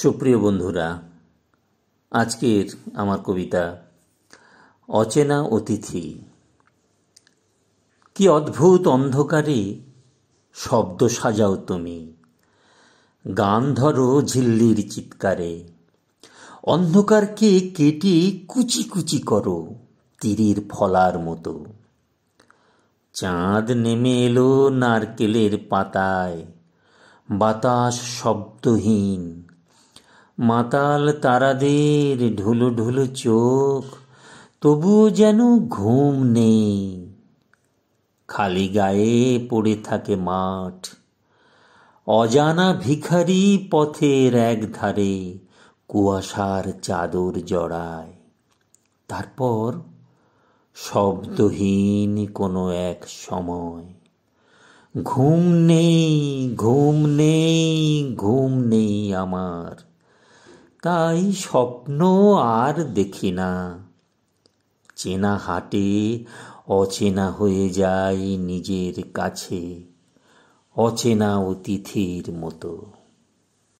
সুপ্রিয় বন্ধুরা আজকের আমার কবিতা অচেনা অতিথি কি অদ্ভুত অন্ধকারে শব্দ সাজাও তুমি গান ধরো ঝিল্লির চিৎকারে অন্ধকারকে কেটে কুচি কুচি করো তীরের ফলার মতো চাঁদ নেমে এলো নারকেলের পাতায় বাতাস শব্দহীন মাতাল তারাদের ঢুলু ঢুলু চোখ তবুও যেন ঘুম নেই খালি গায়ে পড়ে থাকে মাঠ অজানা ভিখারি পথের একধারে কুয়াশার চাদর জড়ায় তারপর শব্দহীন কোনো এক সময় ঘুম নেই ঘুম নেই ঘুম নেই আমার তাই স্বপ্ন আর দেখি না চেনা হাটে অচেনা হয়ে যায় নিজের কাছে অচেনা অতিথির মতো